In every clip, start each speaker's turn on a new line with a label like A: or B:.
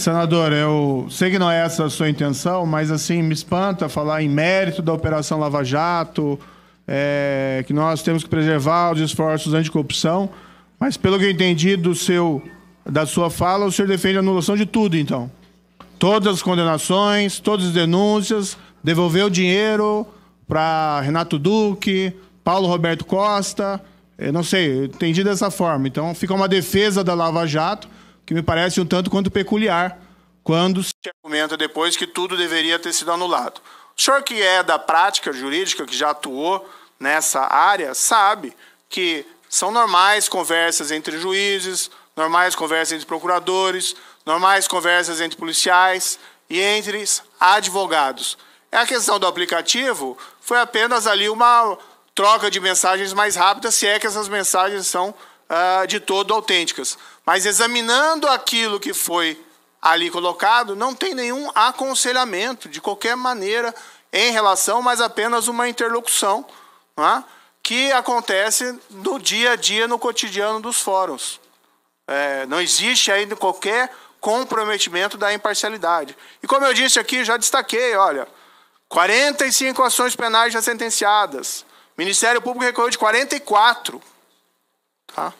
A: Senador, eu sei que não é essa a sua intenção, mas assim, me espanta falar em mérito da Operação Lava Jato, é, que nós temos que preservar os esforços anticorrupção, mas pelo que eu entendi do seu, da sua fala, o senhor defende a anulação de tudo, então. Todas as condenações, todas as denúncias, devolver o dinheiro para Renato Duque, Paulo Roberto Costa, eu não sei, entendi dessa forma. Então fica uma defesa da Lava Jato que me parece um tanto quanto peculiar quando se argumenta depois que tudo deveria ter sido anulado. O senhor que é da prática jurídica, que já atuou nessa área, sabe que são normais conversas entre juízes, normais conversas entre procuradores, normais conversas entre policiais e entre advogados. É a questão do aplicativo foi apenas ali uma troca de mensagens mais rápida, se é que essas mensagens são uh, de todo autênticas. Mas examinando aquilo que foi ali colocado, não tem nenhum aconselhamento de qualquer maneira em relação, mas apenas uma interlocução é? que acontece no dia a dia, no cotidiano dos fóruns. É, não existe ainda qualquer comprometimento da imparcialidade. E como eu disse aqui, já destaquei, olha, 45 ações penais já sentenciadas. O Ministério Público recorreu de 44. Tá?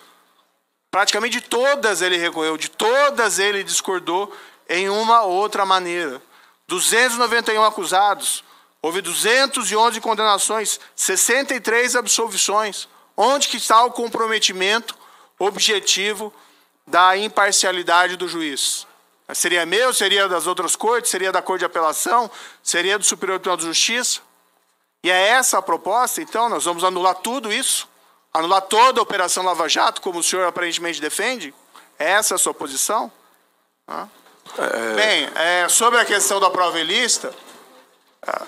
A: Praticamente de todas ele recorreu, de todas ele discordou em uma ou outra maneira. 291 acusados, houve 211 condenações, 63 absolvições. Onde que está o comprometimento objetivo da imparcialidade do juiz? Seria meu? Seria das outras cortes? Seria da Corte de Apelação? Seria do Superior Tribunal de Justiça? E é essa a proposta, então? Nós vamos anular tudo isso? Anular toda a Operação Lava Jato, como o senhor aparentemente defende? É essa é a sua posição? É... Bem, é, sobre a questão da provelista, é,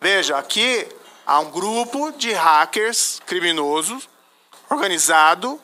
A: veja, aqui há um grupo de hackers criminosos organizado